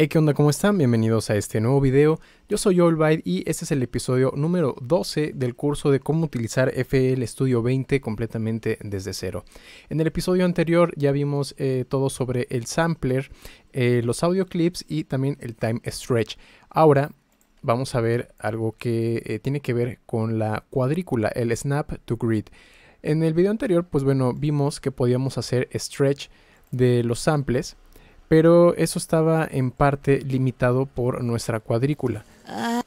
Hey, ¿qué onda? ¿Cómo están? Bienvenidos a este nuevo video. Yo soy Bide y este es el episodio número 12 del curso de cómo utilizar FL Studio 20 completamente desde cero. En el episodio anterior ya vimos eh, todo sobre el sampler, eh, los audio clips y también el time stretch. Ahora vamos a ver algo que eh, tiene que ver con la cuadrícula, el snap to grid. En el video anterior, pues bueno, vimos que podíamos hacer stretch de los samples pero eso estaba en parte limitado por nuestra cuadrícula. Ah.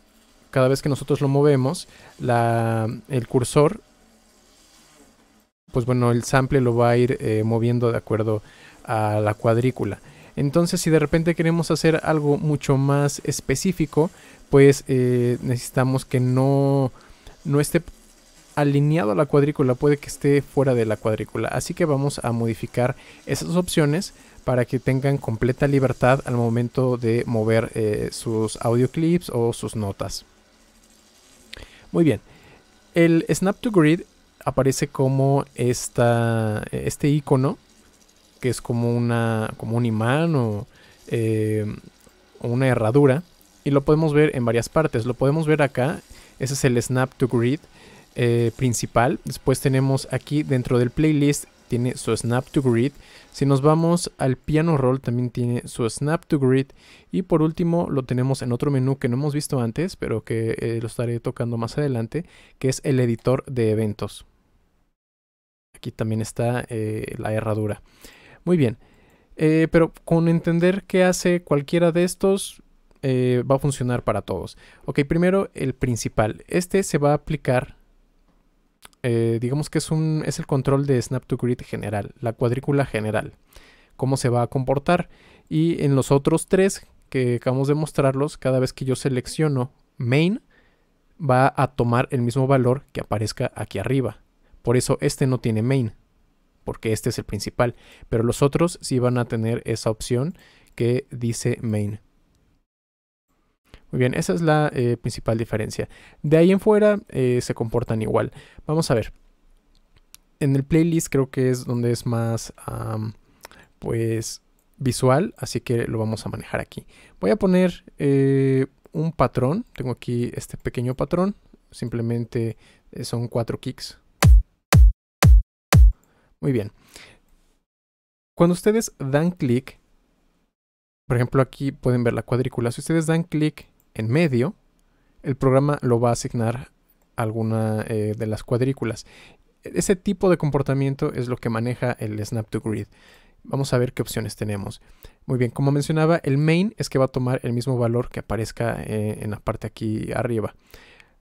Cada vez que nosotros lo movemos, el cursor, pues bueno, el sample lo va a ir eh, moviendo de acuerdo a la cuadrícula. Entonces, si de repente queremos hacer algo mucho más específico, pues eh, necesitamos que no, no esté alineado a la cuadrícula, puede que esté fuera de la cuadrícula. Así que vamos a modificar esas opciones para que tengan completa libertad al momento de mover eh, sus audio clips o sus notas. Muy bien, el Snap to Grid aparece como esta, este icono que es como, una, como un imán o eh, una herradura y lo podemos ver en varias partes. Lo podemos ver acá, ese es el Snap to Grid eh, principal. Después tenemos aquí dentro del playlist tiene su Snap to Grid. Si nos vamos al piano roll también tiene su Snap to Grid. Y por último lo tenemos en otro menú que no hemos visto antes, pero que eh, lo estaré tocando más adelante, que es el editor de eventos. Aquí también está eh, la herradura. Muy bien. pero con entender qué hace cualquiera de estos, va a funcionar para todos. Ok, primero el principal. Este se va a aplicar eh, digamos que es, un, es el control de Snap to Grid general, la cuadrícula general, cómo se va a comportar. Y en los otros tres que acabamos de mostrarlos, cada vez que yo selecciono main, va a tomar el mismo valor que aparezca aquí arriba. Por eso este no tiene main, porque este es el principal. Pero los otros sí van a tener esa opción que dice main. Muy bien, esa es la eh, principal diferencia. De ahí en fuera eh, se comportan igual. Vamos a ver. En el playlist creo que es donde es más, pues, visual, así que lo vamos a manejar aquí. Voy a poner eh, un patrón. Tengo aquí este pequeño patrón. Simplemente son cuatro kicks. Muy bien. Cuando ustedes dan clic, por ejemplo aquí pueden ver la cuadrícula, si ustedes dan clic en medio, el programa lo va a asignar a alguna eh, de las cuadrículas. Ese tipo de comportamiento es lo que maneja el Snap to Grid. Vamos a ver qué opciones tenemos. Muy bien, como mencionaba, el main es que va a tomar el mismo valor que aparezca eh, en la parte aquí arriba.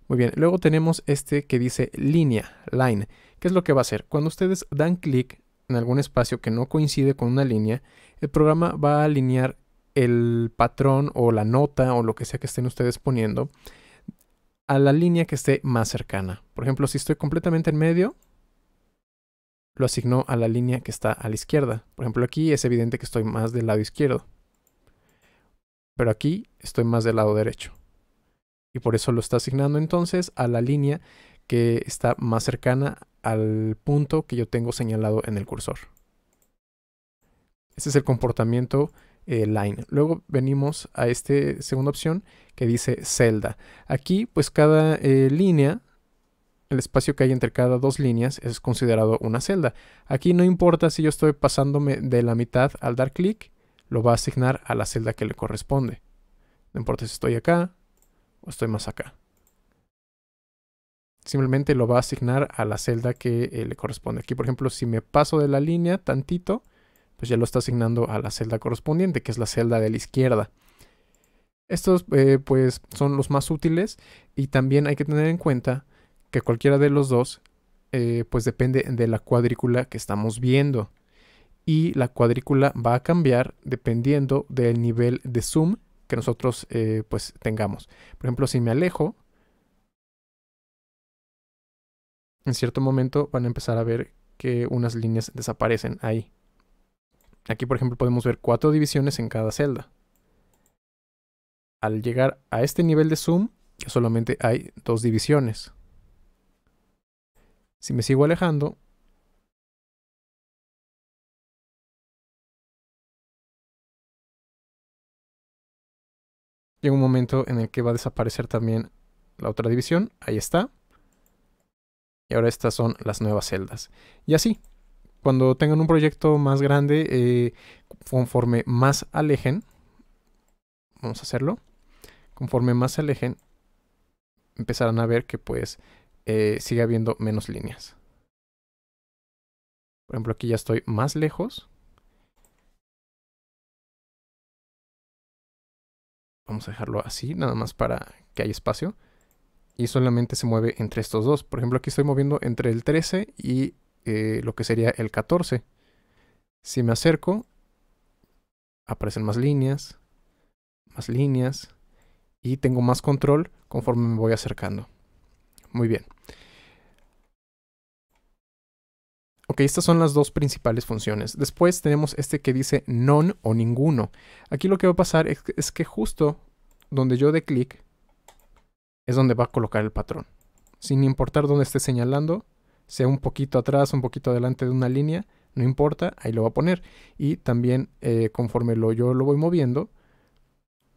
Muy bien, luego tenemos este que dice línea, line. ¿Qué es lo que va a hacer? Cuando ustedes dan clic en algún espacio que no coincide con una línea, el programa va a alinear el patrón o la nota o lo que sea que estén ustedes poniendo a la línea que esté más cercana. Por ejemplo, si estoy completamente en medio, lo asigno a la línea que está a la izquierda. Por ejemplo, aquí es evidente que estoy más del lado izquierdo. Pero aquí estoy más del lado derecho. Y por eso lo está asignando entonces a la línea que está más cercana al punto que yo tengo señalado en el cursor. Ese es el comportamiento eh, line. Luego venimos a esta segunda opción que dice celda. Aquí pues cada eh, línea, el espacio que hay entre cada dos líneas es considerado una celda. Aquí no importa si yo estoy pasándome de la mitad al dar clic, lo va a asignar a la celda que le corresponde. No importa si estoy acá o estoy más acá simplemente lo va a asignar a la celda que eh, le corresponde. Aquí, por ejemplo, si me paso de la línea tantito, pues ya lo está asignando a la celda correspondiente, que es la celda de la izquierda. Estos eh, pues son los más útiles y también hay que tener en cuenta que cualquiera de los dos eh, pues depende de la cuadrícula que estamos viendo. Y la cuadrícula va a cambiar dependiendo del nivel de zoom que nosotros eh, pues tengamos. Por ejemplo, si me alejo, en cierto momento van a empezar a ver que unas líneas desaparecen ahí. Aquí, por ejemplo, podemos ver cuatro divisiones en cada celda. Al llegar a este nivel de zoom, solamente hay dos divisiones. Si me sigo alejando, llega un momento en el que va a desaparecer también la otra división. Ahí está. Y ahora estas son las nuevas celdas. Y así, cuando tengan un proyecto más grande, eh, conforme más alejen, vamos a hacerlo, conforme más alejen, empezarán a ver que pues eh, sigue habiendo menos líneas. Por ejemplo, aquí ya estoy más lejos. Vamos a dejarlo así, nada más para que haya espacio. Y solamente se mueve entre estos dos. Por ejemplo, aquí estoy moviendo entre el 13 y lo que sería el 14. Si me acerco, aparecen más líneas, más líneas y tengo más control conforme me voy acercando. Muy bien. Ok, estas son las dos principales funciones. Después tenemos este que dice non o ninguno. Aquí lo que va a pasar es, que justo donde yo dé clic es donde va a colocar el patrón. Sin importar dónde esté señalando, sea un poquito atrás, un poquito adelante de una línea, no importa, ahí lo va a poner. Y también eh, conforme lo, yo lo voy moviendo,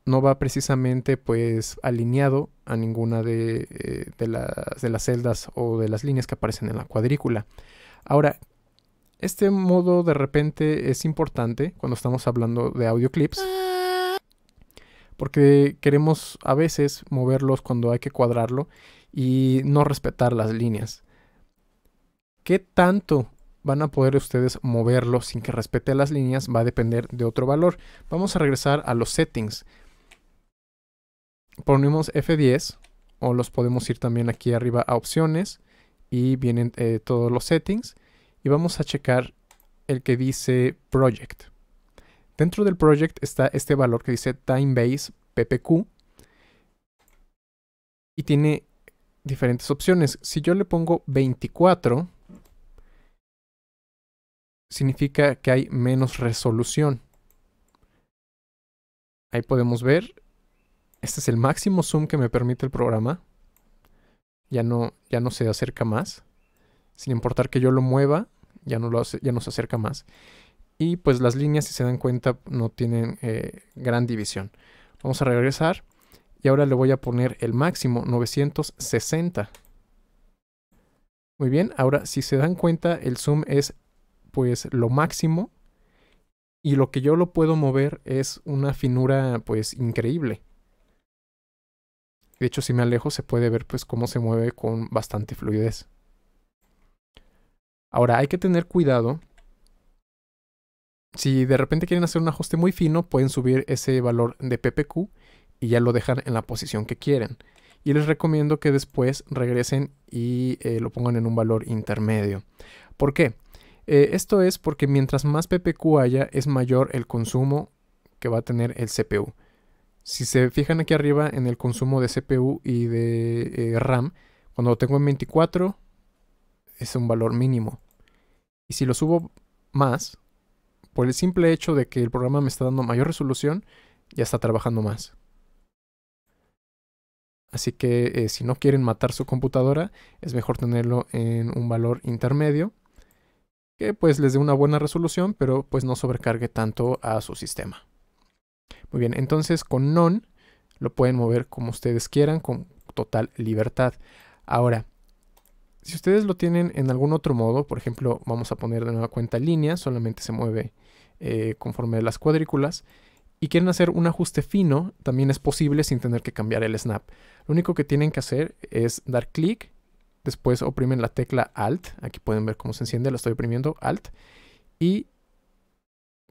no va precisamente pues alineado a ninguna eh, de, las, de las celdas o de las líneas que aparecen en la cuadrícula. Ahora, este modo de repente es importante cuando estamos hablando de audio clips. Porque queremos a veces moverlos cuando hay que cuadrarlo y no respetar las líneas. ¿Qué tanto van a poder ustedes moverlo sin que respete las líneas? Va a depender de otro valor. Vamos a regresar a los settings. Ponemos F10 o los podemos ir también aquí arriba a opciones y vienen eh, todos los settings y vamos a checar el que dice project. Dentro del project está este valor que dice time base ppq y tiene diferentes opciones. Si yo le pongo 24 significa que hay menos resolución. Ahí podemos ver. Este es el máximo zoom que me permite el programa. Ya no, ya no se acerca más. Sin importar que yo lo mueva, ya no, ya se acerca más. Y pues las líneas, si se dan cuenta, no tienen eh, gran división. Vamos a regresar. Y ahora le voy a poner el máximo, 960. Muy bien, ahora si se dan cuenta, el zoom es pues lo máximo y lo que yo lo puedo mover es una finura pues increíble. De hecho, si me alejo se puede ver pues cómo se mueve con bastante fluidez. Ahora, hay que tener cuidado. Si de repente quieren hacer un ajuste muy fino, pueden subir ese valor de PPQ y ya lo dejan en la posición que quieren. Y les recomiendo que después regresen y eh, lo pongan en un valor intermedio. ¿Por qué? Eh, esto es porque mientras más PPQ haya, es mayor el consumo que va a tener el CPU. Si se fijan aquí arriba en el consumo de CPU y de eh, RAM, cuando lo tengo en 24 es un valor mínimo. Y si lo subo más, por el simple hecho de que el programa me está dando mayor resolución, ya está trabajando más. Así que eh, si no quieren matar su computadora, es mejor tenerlo en un valor intermedio pues les dé una buena resolución, pero pues no sobrecargue tanto a su sistema. Muy bien, entonces con non lo pueden mover como ustedes quieran, con total libertad. Ahora, si ustedes lo tienen en algún otro modo, por ejemplo, vamos a poner de nueva cuenta línea, solamente se mueve eh, conforme las cuadrículas, y quieren hacer un ajuste fino, también es posible sin tener que cambiar el snap. Lo único que tienen que hacer es dar clic Después oprimen la tecla Alt. Aquí pueden ver cómo se enciende. Lo estoy oprimiendo Alt. Y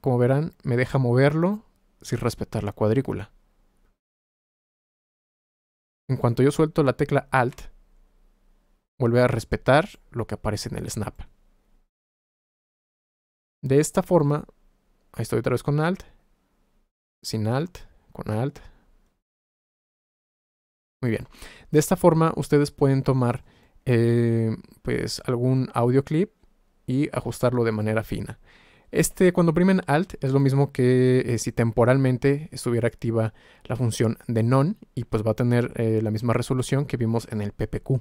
como verán, me deja moverlo sin respetar la cuadrícula. En cuanto yo suelto la tecla Alt, vuelve a respetar lo que aparece en el snap. De esta forma, ahí estoy otra vez con Alt, sin Alt, con Alt. Muy bien. De esta forma ustedes pueden tomar eh, pues algún audio clip y ajustarlo de manera fina. Este, cuando primen Alt, es lo mismo que eh, si temporalmente estuviera activa la función de non y pues va a tener eh, la misma resolución que vimos en el PPQ.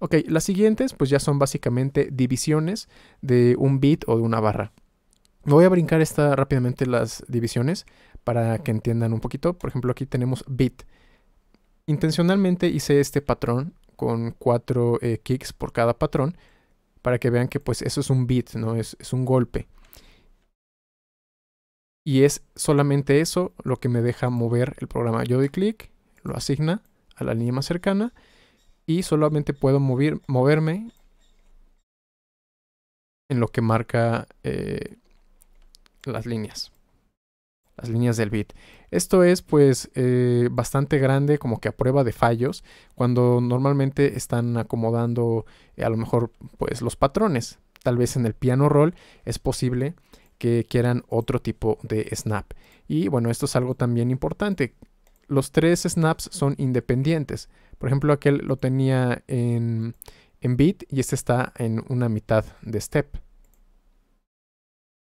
Ok, las siguientes pues ya son básicamente divisiones de un bit o de una barra. Voy a brincar esta rápidamente las divisiones para que entiendan un poquito. Por ejemplo, aquí tenemos bit. Intencionalmente hice este patrón con cuatro eh, kicks por cada patrón para que vean que pues eso es un beat, ¿no? Es, un golpe. Y es solamente eso lo que me deja mover el programa. Yo doy clic, lo asigna a la línea más cercana y solamente puedo mover, moverme en lo que marca eh, las líneas. Las líneas del bit. Esto es pues eh, bastante grande, como que a prueba de fallos, cuando normalmente están acomodando eh, a lo mejor pues los patrones. Tal vez en el piano roll es posible que quieran otro tipo de snap. Y bueno, esto es algo también importante. Los tres snaps son independientes. Por ejemplo, aquel lo tenía en, en beat y este está en una mitad de step.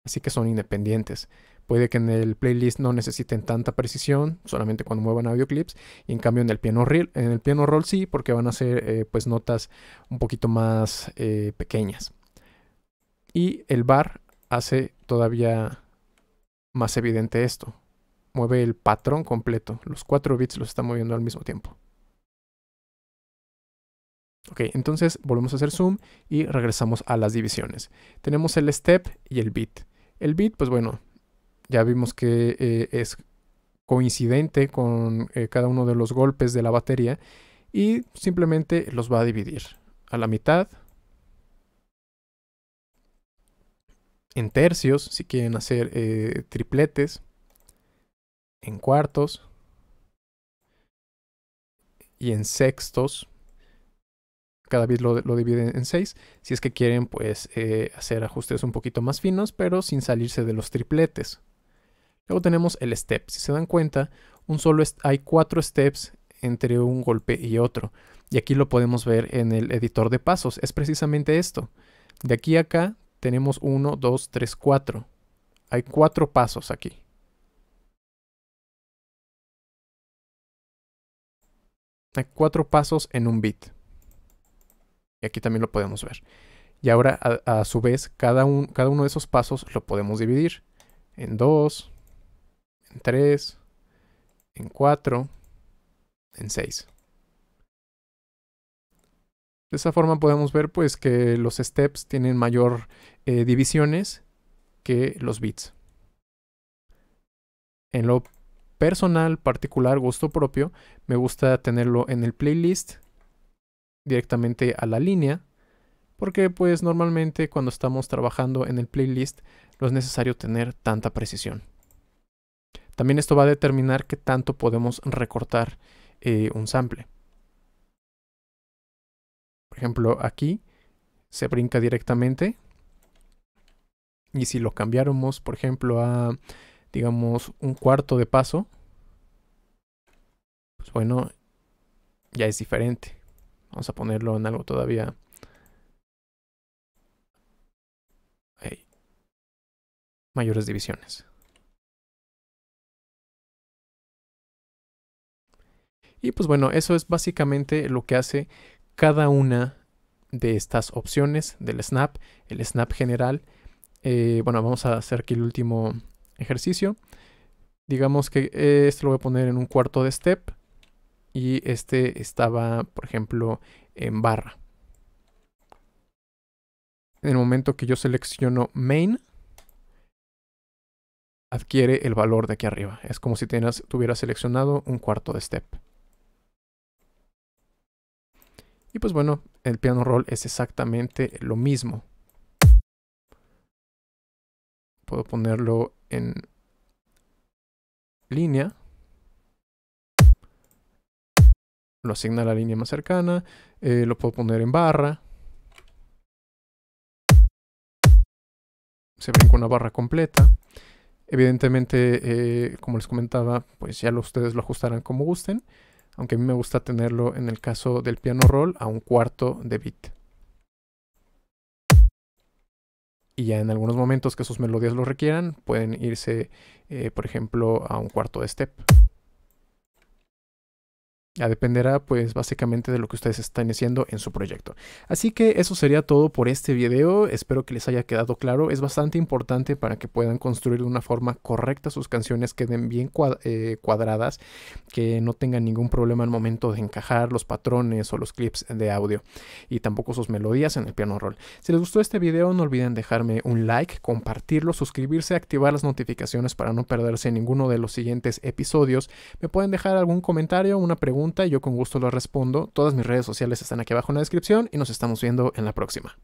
Así que son independientes. Puede que en el playlist no necesiten tanta precisión, solamente cuando muevan audioclips, y en cambio en el piano, en el piano roll sí, porque van a ser eh, pues notas un poquito más eh, pequeñas. Y el bar hace todavía más evidente esto. Mueve el patrón completo, los cuatro bits los está moviendo al mismo tiempo. Ok, entonces volvemos a hacer zoom y regresamos a las divisiones. Tenemos el step y el bit. El bit, pues bueno, ya vimos que eh, es coincidente con eh, cada uno de los golpes de la batería y simplemente los va a dividir a la mitad, en tercios, si quieren hacer eh, tripletes, en cuartos y en sextos. Cada vez lo, dividen en seis. Si es que quieren, pues hacer ajustes un poquito más finos, pero sin salirse de los tripletes. Luego tenemos el step. Si se dan cuenta, un solo hay cuatro steps entre un golpe y otro. Y aquí lo podemos ver en el editor de pasos. Es precisamente esto. De aquí a acá tenemos 1, 2, 3, 4. Hay cuatro pasos aquí. Hay cuatro pasos en un bit. Y aquí también lo podemos ver. Y ahora, a, su vez, cada, cada uno de esos pasos lo podemos dividir en dos, en 3, en 4, en 6. De esa forma podemos ver pues que los steps tienen mayor eh, divisiones que los bits. En lo personal, particular, gusto propio, me gusta tenerlo en el playlist directamente a la línea porque pues normalmente cuando estamos trabajando en el playlist no es necesario tener tanta precisión. También esto va a determinar qué tanto podemos recortar eh, un sample. Por ejemplo, aquí se brinca directamente. Y si lo cambiáramos, por ejemplo, a, digamos, un cuarto de paso, pues bueno, ya es diferente. Vamos a ponerlo en algo todavía. Eh, mayores divisiones. Y pues bueno, eso es básicamente lo que hace cada una de estas opciones del snap, el snap general. Eh, bueno, vamos a hacer aquí el último ejercicio. Digamos que esto lo voy a poner en un cuarto de step y este estaba, por ejemplo, en barra. En el momento que yo selecciono main, adquiere el valor de aquí arriba. Es como si tuviera seleccionado un cuarto de step. Y pues bueno, el piano roll es exactamente lo mismo. Puedo ponerlo en línea. Lo asigna a la línea más cercana. Eh, lo puedo poner en barra. Se con una barra completa. Evidentemente, eh, como les comentaba, pues ya ustedes lo ajustarán como gusten aunque a mí me gusta tenerlo en el caso del piano roll a un cuarto de bit. Y ya en algunos momentos que sus melodías lo requieran, pueden irse, eh, por ejemplo, a un cuarto de step. Ya dependerá pues básicamente de lo que ustedes están haciendo en su proyecto. Así que eso sería todo por este video, espero que les haya quedado claro, es bastante importante para que puedan construir de una forma correcta sus canciones, queden bien eh, cuadradas, que no tengan ningún problema al momento de encajar los patrones o los clips de audio y tampoco sus melodías en el piano roll. Si les gustó este video no olviden dejarme un like, compartirlo, suscribirse, activar las notificaciones para no perderse ninguno de los siguientes episodios. Me pueden dejar algún comentario, una pregunta yo con gusto lo respondo. Todas mis redes sociales están aquí abajo en la descripción y nos estamos viendo en la próxima.